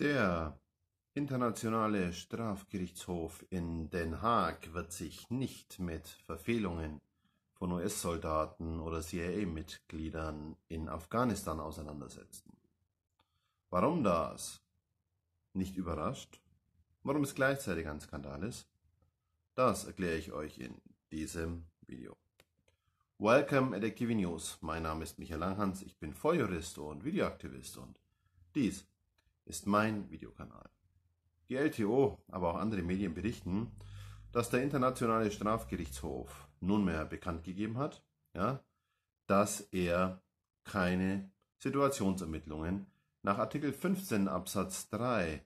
Der Internationale Strafgerichtshof in Den Haag wird sich nicht mit Verfehlungen von US-Soldaten oder CIA-Mitgliedern in Afghanistan auseinandersetzen. Warum das? Nicht überrascht? Warum es gleichzeitig ein Skandal ist? Das erkläre ich euch in diesem Video. Welcome at Active News. Mein Name ist Michael Langhans, ich bin Volljurist und Videoaktivist und dies ist mein Videokanal. Die LTO, aber auch andere Medien berichten, dass der Internationale Strafgerichtshof nunmehr bekannt gegeben hat, ja, dass er keine Situationsermittlungen nach Artikel 15 Absatz 3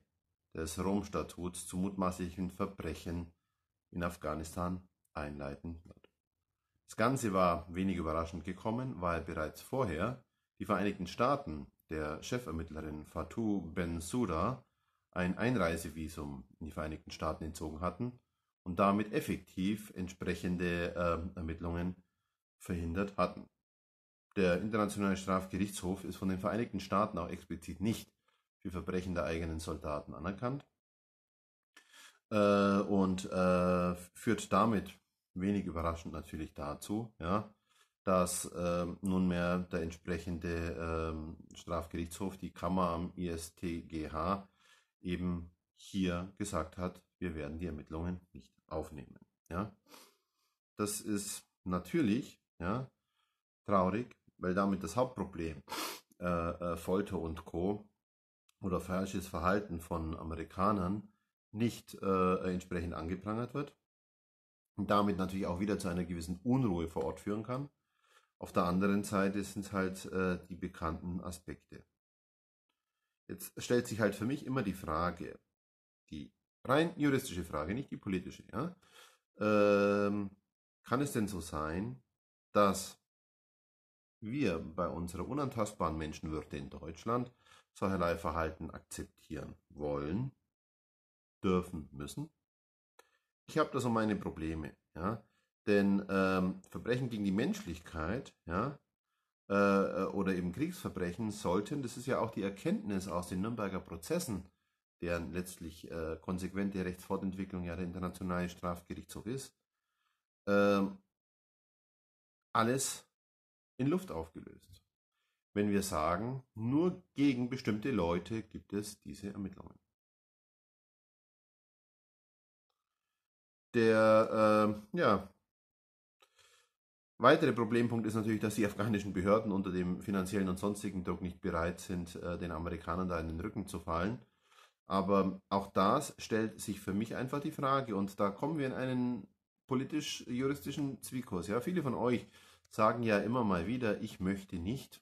des Rom-Statuts zu mutmaßlichen Verbrechen in Afghanistan einleiten wird. Das Ganze war wenig überraschend gekommen, weil bereits vorher die Vereinigten Staaten der Chefermittlerin Fatou Ben Bensouda ein Einreisevisum in die Vereinigten Staaten entzogen hatten und damit effektiv entsprechende äh, Ermittlungen verhindert hatten. Der Internationale Strafgerichtshof ist von den Vereinigten Staaten auch explizit nicht für Verbrechen der eigenen Soldaten anerkannt äh, und äh, führt damit wenig überraschend natürlich dazu, ja, dass äh, nunmehr der entsprechende äh, Strafgerichtshof, die Kammer am ISTGH, eben hier gesagt hat, wir werden die Ermittlungen nicht aufnehmen. Ja? Das ist natürlich ja, traurig, weil damit das Hauptproblem äh, äh Folter und Co. oder falsches Verhalten von Amerikanern nicht äh, äh, entsprechend angeprangert wird und damit natürlich auch wieder zu einer gewissen Unruhe vor Ort führen kann auf der anderen Seite sind es halt äh, die bekannten Aspekte. Jetzt stellt sich halt für mich immer die Frage, die rein juristische Frage, nicht die politische, ja. Ähm, kann es denn so sein, dass wir bei unserer unantastbaren Menschenwürde in Deutschland solcherlei Verhalten akzeptieren wollen, dürfen, müssen? Ich habe da so meine Probleme. Ja. Denn ähm, Verbrechen gegen die Menschlichkeit, ja, äh, äh, oder eben Kriegsverbrechen sollten, das ist ja auch die Erkenntnis aus den Nürnberger Prozessen, deren letztlich äh, konsequente Rechtsfortentwicklung ja der internationale Strafgerichtshof ist, äh, alles in Luft aufgelöst. Wenn wir sagen, nur gegen bestimmte Leute gibt es diese Ermittlungen. Der, äh, ja, Weitere Problempunkt ist natürlich, dass die afghanischen Behörden unter dem finanziellen und sonstigen Druck nicht bereit sind, äh, den Amerikanern da in den Rücken zu fallen. Aber auch das stellt sich für mich einfach die Frage und da kommen wir in einen politisch-juristischen Zwiekurs. Ja, viele von euch sagen ja immer mal wieder, ich möchte nicht,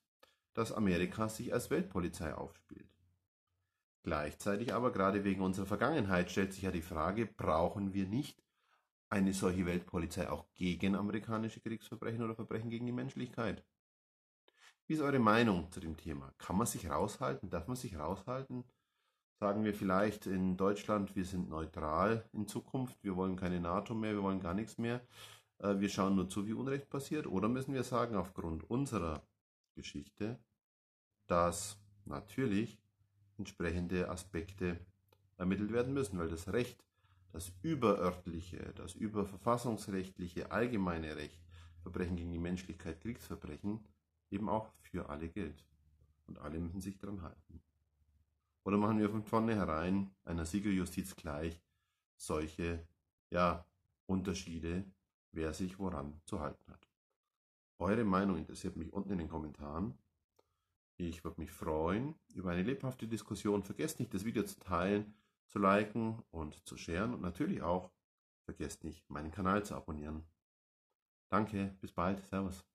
dass Amerika sich als Weltpolizei aufspielt. Gleichzeitig aber gerade wegen unserer Vergangenheit stellt sich ja die Frage, brauchen wir nicht eine solche Weltpolizei auch gegen amerikanische Kriegsverbrechen oder Verbrechen gegen die Menschlichkeit? Wie ist eure Meinung zu dem Thema? Kann man sich raushalten? Darf man sich raushalten? Sagen wir vielleicht in Deutschland, wir sind neutral in Zukunft, wir wollen keine NATO mehr, wir wollen gar nichts mehr, äh, wir schauen nur zu, wie Unrecht passiert. Oder müssen wir sagen, aufgrund unserer Geschichte, dass natürlich entsprechende Aspekte ermittelt werden müssen, weil das Recht das überörtliche, das überverfassungsrechtliche allgemeine Recht, Verbrechen gegen die Menschlichkeit, Kriegsverbrechen, eben auch für alle gilt. Und alle müssen sich daran halten. Oder machen wir von vornherein einer Siegerjustiz gleich solche ja, Unterschiede, wer sich woran zu halten hat. Eure Meinung interessiert mich unten in den Kommentaren. Ich würde mich freuen über eine lebhafte Diskussion. Vergesst nicht, das Video zu teilen zu liken und zu scheren und natürlich auch vergesst nicht, meinen Kanal zu abonnieren. Danke, bis bald, Servus.